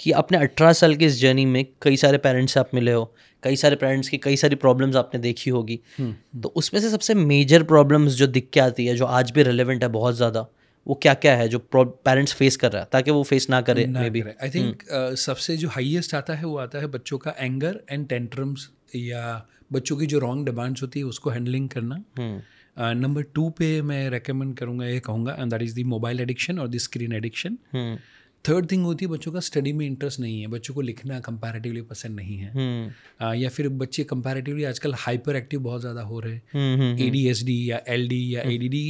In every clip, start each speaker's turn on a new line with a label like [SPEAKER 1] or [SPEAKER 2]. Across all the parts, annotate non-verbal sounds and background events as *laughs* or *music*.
[SPEAKER 1] कि अपने अठारह साल के इस जर्नी में कई सारे पेरेंट्स से आप मिले हो कई सारे पेरेंट्स की कई सारी प्रॉब्लम्स आपने देखी होगी हम्म, हम्म। तो उसमें से सबसे मेजर प्रॉब्लम्स जो दिख के आती है जो आज भी रेलिवेंट है बहुत ज़्यादा वो क्या क्या है जो पेरेंट्स फेस कर रहा है ताकि वो फेस ना करे मे बी आई थिंक
[SPEAKER 2] सबसे जो हाईएस्ट आता है वो आता है बच्चों का एंगर एंड टेंट्रम्स या बच्चों की जो रॉन्ग डिमांड्स होती है उसको हैंडलिंग करना नंबर हम्म। टू पे मैं रेकमेंड करूँगा ये कहूँगा and that is the mobile addiction और the screen addiction third thing होती है बच्चों का स्टडी में इंटरेस्ट नहीं है बच्चों को लिखना कंपैरेटिवली पसंद नहीं है हम्म। आ, या फिर बच्चे कंपैरेटिवली आजकल हाइपर एक्टिव बहुत ज़्यादा हो रहे हैं ए डी एस डी या एल डी या A D D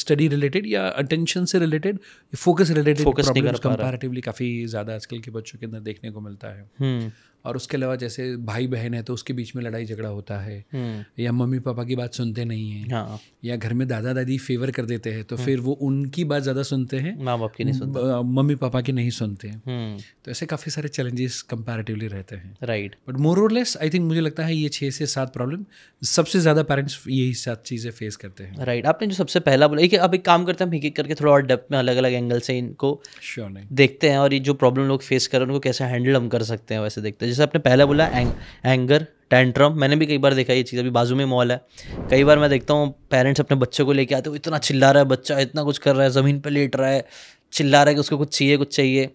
[SPEAKER 2] study related या अटेंशन से रिलेटेड फोकस रिलेटेड कंपैरेटिवली काफ़ी ज़्यादा आजकल के बच्चों के अंदर देखने को मिलता है हम्म। और उसके अलावा जैसे भाई बहन है तो उसके बीच में लड़ाई झगड़ा होता है हम्म। या मम्मी पापा की बात सुनते नहीं है हाँ। या घर में दादा दादी फेवर कर देते हैं तो हम्म। फिर वो उनकी बात ज़्यादा सुनते हैं माँ बाप की नहीं सुनते मम्मी पापा की नहीं सुनते हैं हम्म। तो ऐसे काफ़ी सारे चैलेंजेस कंपेरेटिवली रहते हैं राइट बट मोर और लेस आई थिंक मुझे लगता है ये छः से सात प्रॉब्लम सबसे ज़्यादा पेरेंट्स यही सात चीज़ें फेस करते
[SPEAKER 1] हैं राइट आपने जो सबसे पहला बोला एक अब एक काम करते हैं हम करके थोड़ा और डेप्थ में अलग अलग एंगल से इनको श्योर नहीं देखते हैं और ये जो प्रॉब्लम लोग फेस कर रहे हैं उनको कैसे हैंडल हम कर सकते हैं वैसे देखते हैं जैसे आपने पहला बोला एंग, एंगर टेंट्रम मैंने भी कई बार देखा ये चीज़ अभी बाजू में मॉल है कई बार मैं देखता हूँ पेरेंट्स अपने बच्चे को लेके आते हो इतना चिल्ला रहा है बच्चा इतना कुछ कर रहा है ज़मीन पर लेट रहा है चिल्ला रहा है कि उसको कुछ चाहिए कुछ चाहिए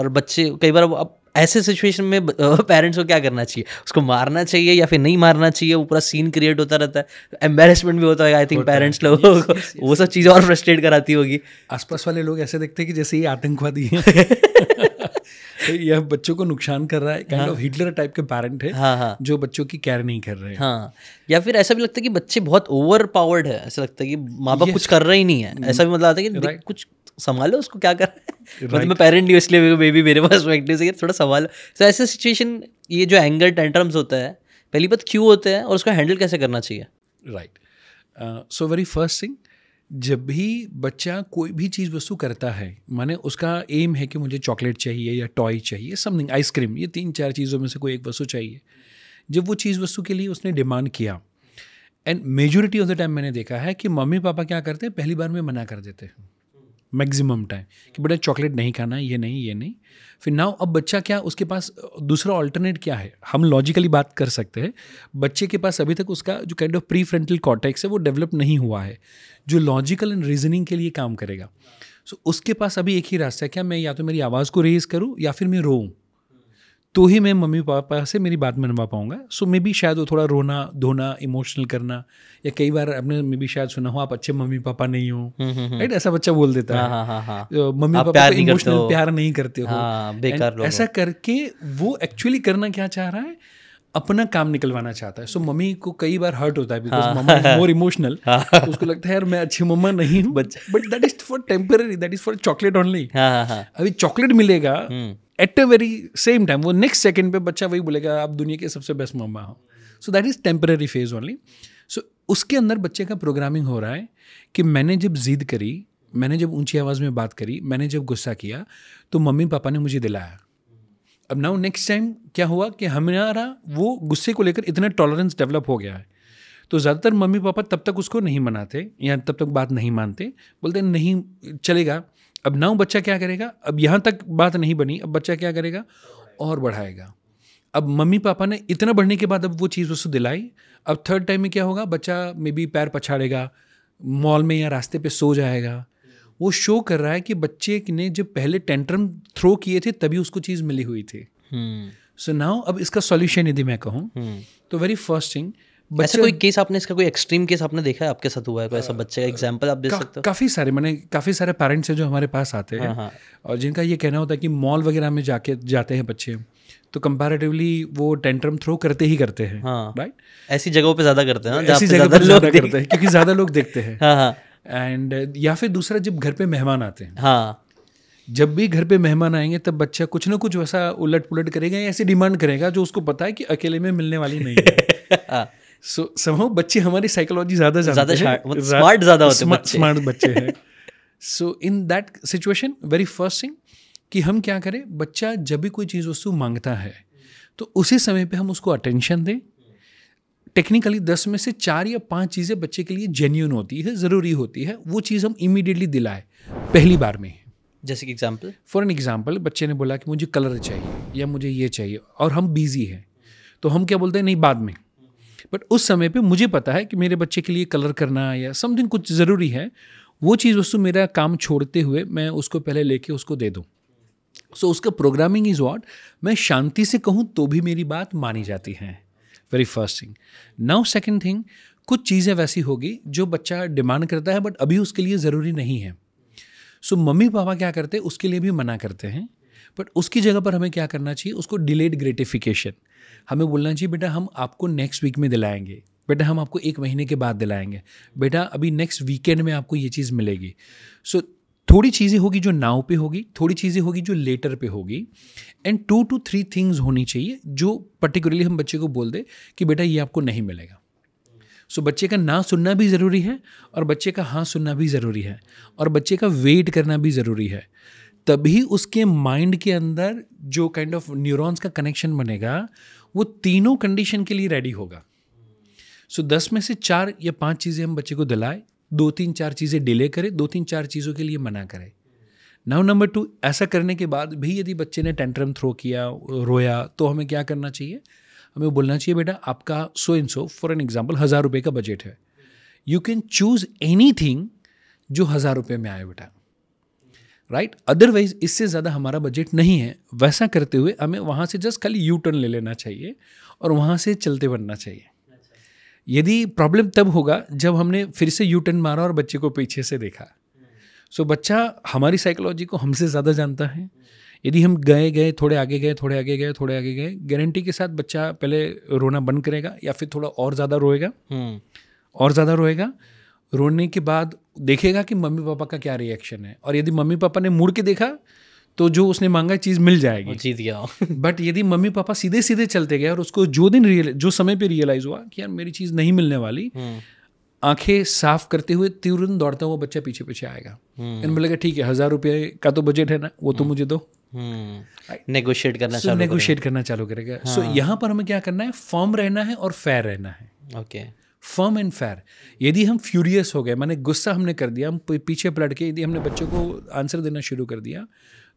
[SPEAKER 1] और बच्चे कई बार अब ऐसे सिचुएशन में पेरेंट्स *laughs* को क्या करना चाहिए उसको मारना चाहिए या फिर नहीं मारना चाहिए वो पूरा सीन क्रिएट होता रहता है एम्बेरसमेंट भी होता है आई थिंक पेरेंट्स लोगों को वो सब चीज़ें और फ्रस्ट्रेट कराती होगी आसपास वाले लोग ऐसे देखते हैं कि जैसे ये आतंकवादी है *laughs* *laughs* तो यह बच्चों को नुकसान कर रहा है काइंड ऑफ हिटलर टाइप के पेरेंट है हाँ, हाँ. जो बच्चों की केयर नहीं कर रहे हाँ या फिर ऐसा भी लगता है कि बच्चे बहुत ओवर पावर्ड है ऐसा लगता है कि माँ बाप कुछ कर रहे ही नहीं है ऐसा भी मतलब आता है कि right. कुछ संभालो उसको क्या कर रहा है right. मतलब पेरेंट नहीं इसलिए बेबी मेरे पास प्रैक्टिस है थोड़ा संभालो सो तो ऐसे सिचुएशन ये जो एंगर टेंटर्म्स होता है पहली बात क्यों होते हैं और उसको हैंडल कैसे करना चाहिए
[SPEAKER 2] right
[SPEAKER 1] so very first thing
[SPEAKER 2] जब भी बच्चा कोई भी चीज़ वस्तु करता है माने उसका एम है कि मुझे चॉकलेट चाहिए या टॉय चाहिए समथिंग आइसक्रीम ये तीन चार चीज़ों में से कोई एक वस्तु चाहिए जब वो चीज़ वस्तु के लिए उसने डिमांड किया and majority of the time मैंने देखा है कि मम्मी पापा क्या करते हैं पहली बार में मना कर देते हैं मैक्सिमम टाइम कि बेटा चॉकलेट नहीं खाना है ये नहीं ये नहीं फिर नाउ अब बच्चा क्या उसके पास दूसरा ऑल्टरनेट क्या है हम लॉजिकली बात कर सकते हैं बच्चे के पास अभी तक उसका जो kind of pre frontal cortex है वो डेवलप नहीं हुआ है जो लॉजिकल एंड रीजनिंग के लिए काम करेगा सो so, उसके पास अभी एक ही रास्ता है क्या मैं या तो मेरी आवाज़ को रेज करूँ या फिर मैं रोऊँ तो ही मैं मम्मी पापा से मेरी बात मनवा पाऊंगा सो मे बी शायद वो थोड़ा रोना धोना इमोशनल करना या कई बार आपने मे बी शायद सुना हो आप अच्छे मम्मी पापा नहीं हो राइट हम्म, हम्म, हम्म। ऐसा बच्चा बोल देता है हाँ, हाँ, हाँ, तो मम्मी पापा इमोशनल प्यार नहीं करते हो ऐसा करके वो एक्चुअली करना क्या चाह रहा है अपना काम निकलवाना चाहता है सो so, मम्मी को कई बार हर्ट होता है because mama is more emotional उसको लगता है यार मैं अच्छी मम्मा नहीं हूँ but that is for temporary that is for chocolate only अभी चॉकलेट मिलेगा at a very same time वो नेक्स्ट सेकेंड पे बच्चा वही बोलेगा आप दुनिया के सबसे बेस्ट मम्मा हो so that is temporary phase only so उसके अंदर बच्चे का प्रोग्रामिंग हो रहा है कि मैंने जब जिद करी मैंने जब ऊंची आवाज़ में बात करी मैंने जब गुस्सा किया तो मम्मी पापा ने मुझे दिलाया अब नाउ नेक्स्ट टाइम क्या हुआ कि हमारा वो गुस्से को लेकर इतना टॉलरेंस डेवलप हो गया है तो ज़्यादातर मम्मी पापा तब तक उसको नहीं मनाते या तब तक बात नहीं मानते बोलते नहीं चलेगा अब नाउ बच्चा क्या करेगा अब यहाँ तक बात नहीं बनी अब बच्चा क्या करेगा और बढ़ाएगा अब मम्मी पापा ने इतना बढ़ने के बाद अब वो चीज़ उसको दिलाई अब थर्ड टाइम में क्या होगा बच्चा मे बी पैर पछाड़ेगा मॉल में या रास्ते पे सो जाएगा वो शो कर रहा है कि बच्चे ने जब पहले टेंट्रम थ्रो किए थे तभी उसको चीज़
[SPEAKER 1] मिली हुई थी सो
[SPEAKER 2] हम्म।
[SPEAKER 1] नाउ अब इसका सॉल्यूशन यदि मैं कहूँ हम्म। तो वेरी फर्स्ट थिंग बच्चे कोई केस आपने इसका कोई एक्सट्रीम केस आपने देखा है आपके साथ हुआ है कोई ऐसा हाँ। बच्चे का एग्जांपल आप दे का, सकते हो काफ़ी
[SPEAKER 2] सारे मैंने काफ़ी सारे पेरेंट्स हैं जो हमारे पास आते हैं हाँ, हाँ। और जिनका ये कहना होता है कि मॉल वगैरह में जाके जाते हैं बच्चे तो कंपैरेटिवली वो टेंट्रम थ्रो करते ही करते हैं
[SPEAKER 1] राइट ऐसी जगहों पे ज़्यादा करते हैं ऐसी जगह पर ज़्यादा करते हैं क्योंकि ज़्यादा लोग देखते हैं
[SPEAKER 2] एंड *laughs* या फिर दूसरा जब घर पे मेहमान आते हैं जब भी घर पे मेहमान आएंगे तब बच्चा कुछ ना कुछ वैसा उलट पुलट करेगा या ऐसी डिमांड करेगा जो उसको पता है कि अकेले में मिलने वाली नहीं है *laughs* सो समहाउ बच्चे हमारी साइकोलॉजी ज्यादा ज्यादा स्मार्ट ज्यादा होते हैं स्मार्ट बच्चे हैं so in that situation very first thing कि हम क्या करें बच्चा जब भी कोई चीज़ वस्तु मांगता है तो उसी समय पे हम उसको अटेंशन दें टेक्निकली दस में से चार या पांच चीज़ें बच्चे के लिए जेन्यून होती है ज़रूरी होती है वो चीज़ हम इमीडिएटली दिलाए पहली बार में जैसे कि एग्जाम्पल फॉर एन एग्जाम्पल बच्चे ने बोला कि मुझे कलर चाहिए या मुझे ये चाहिए और हम बिज़ी हैं तो हम क्या बोलते हैं नहीं बाद में बट उस समय पे मुझे पता है कि मेरे बच्चे के लिए कलर करना या समथिंग कुछ ज़रूरी है वो चीज़ वस्तु मेरा काम छोड़ते हुए मैं उसको पहले लेके उसको दे दूँ सो so, उसका प्रोग्रामिंग इज़ वॉट मैं शांति से कहूँ तो भी मेरी बात मानी जाती है very first thing now second thing कुछ चीज़ें वैसी होगी जो बच्चा डिमांड करता है बट अभी उसके लिए ज़रूरी नहीं है सो so, मम्मी पापा क्या करते हैं उसके लिए भी मना करते हैं बट उसकी जगह पर हमें क्या करना चाहिए उसको डिलेड ग्रेटिफिकेशन हमें बोलना चाहिए बेटा हम आपको नेक्स्ट वीक में दिलाएंगे बेटा हम आपको एक महीने के बाद दिलाएंगे बेटा अभी नेक्स्ट वीकेंड में आपको ये चीज़ मिलेगी सो so, थोड़ी चीज़ें होगी जो नाव पे होगी थोड़ी चीज़ें होगी जो लेटर पे होगी and two to three things होनी चाहिए जो पर्टिकुलरली हम बच्चे को बोल दें कि बेटा ये आपको नहीं मिलेगा सो so, बच्चे का ना सुनना भी ज़रूरी है और बच्चे का हाँ सुनना भी ज़रूरी है और बच्चे का वेट करना भी ज़रूरी है तभी उसके माइंड के अंदर जो काइंड ऑफ न्यूरॉन्स का कनेक्शन बनेगा वो तीनों कंडीशन के लिए रेडी होगा सो so, दस में से चार या पांच चीज़ें हम बच्चे को दिलाए दो तीन चार चीज़ें डिले करें दो तीन चार चीज़ों के लिए मना करें नाउ नंबर टू ऐसा करने के बाद भी यदि बच्चे ने टेंट्रम थ्रो किया रोया तो हमें क्या करना चाहिए हमें बोलना चाहिए बेटा आपका so and so for an example हज़ार रुपये का बजट है यू कैन चूज़ एनी जो हज़ार रुपये में आए बेटा राइट अदरवाइज इससे ज़्यादा हमारा बजट नहीं है वैसा करते हुए हमें वहाँ से जस्ट खाली यू टर्न ले लेना चाहिए और वहाँ से चलते बनना चाहिए यदि प्रॉब्लम तब होगा जब हमने फिर से यू टर्न मारा और बच्चे को पीछे से देखा सो so, बच्चा हमारी साइकोलॉजी को हमसे ज़्यादा जानता है यदि हम गए गए थोड़े आगे गए थोड़े आगे गए थोड़े आगे गए गारंटी के साथ बच्चा पहले रोना बंद करेगा या फिर थोड़ा और ज़्यादा रोएगा हम्म। और ज़्यादा रोएगा रोने के बाद देखेगा कि मम्मी पापा का क्या रिएक्शन है और यदि मम्मी पापा ने मुड़ के देखा तो जो उसने मांगा चीज़ मिल जाएगी जीत गया बट *laughs* यदि मम्मी पापा सीधे सीधे चलते गए और उसको जो दिन रियल जो समय पे रियलाइज़ हुआ कि यार मेरी चीज़ नहीं मिलने वाली हम्म। आंखें साफ करते हुए तुरंत दौड़ता हुआ बच्चा पीछे पीछे आएगा इन हम्म। बोलेगा ठीक है हज़ार रुपये का तो बजट है ना वो तो हम्म। मुझे दो नेगोशिएट करना चालू नेगोशिएट करना चालू करेगा सो हाँ। यहाँ पर हमें क्या करना है फॉर्म रहना है और फेयर रहना है okay okay. Firm and fair यदि हम फ्यूरियस हो गए मैंने गुस्सा हमने कर दिया हम पीछे पलट के यदि हमने बच्चों को आंसर देना शुरू कर दिया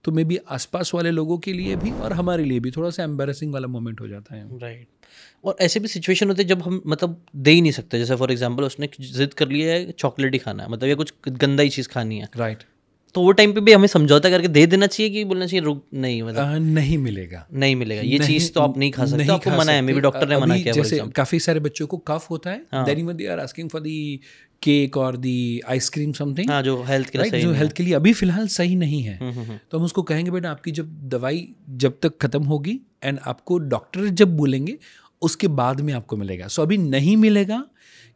[SPEAKER 2] तो मे बी आसपास वाले लोगों के लिए भी और हमारे लिए भी थोड़ा सा एम्बेसिंग वाला मोमेंट हो जाता है राइट right.
[SPEAKER 1] और ऐसे भी सिचुएशन होते हैं जब हम मतलब दे ही नहीं सकते जैसे फॉर एग्ज़ाम्पल उसने जिद कर लिया है चॉकलेट ही खाना है मतलब या कुछ गंदा ही चीज़ खानी है राइट right. तो वो टाइम पे भी हमें समझौता करके दे देना चाहिए कि बोलना चाहिए रुक नहीं मतलब आ, नहीं मिलेगा नहीं मिलेगा ये चीज तो आप नहीं खा सकते नहीं तो आपको मना है मे भी डॉक्टर ने मना किया जैसे काफी सारे बच्चों को
[SPEAKER 2] कफ होता है then even they are asking for the cake और दी आइसक्रीम समथिंग जो हेल्थ के लिए right? जो हेल्थ के लिए अभी फिलहाल सही नहीं है हम्म, हम्म, हम्म। तो हम उसको कहेंगे बेटा आपकी जब दवाई जब तक खत्म होगी एंड आपको डॉक्टर जब बोलेंगे उसके बाद में आपको मिलेगा सो अभी नहीं मिलेगा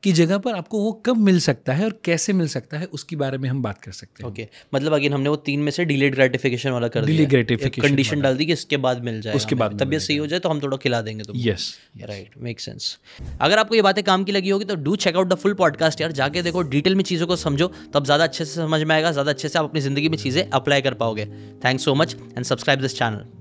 [SPEAKER 2] कि जगह पर आपको वो कब मिल सकता है और कैसे मिल सकता है उसके बारे में हम बात कर
[SPEAKER 1] सकते हैं ओके okay. मतलब अगेन हमने वो तीन में से डिलेड ग्रेटिफिकेशन वाला कर दिया ग्रेटिफिकेशन कंडीशन डाल दी कि इसके बाद मिल जाए उसके बाद तबियत सही हो जाए तो हम थोड़ा खिला देंगे तो यस राइट मेक सेंस अगर आपको ये बातें काम की लगी होगी तो do check out the full podcast यार जाके देखो डिटेल में चीज़ों को समझो तब ज़्यादा अच्छे से समझ में आएगा ज़्यादा अच्छे से आप अपनी ज़िंदगी में चीज़ें अप्लाई कर पाओगे thanks so much and subscribe this channel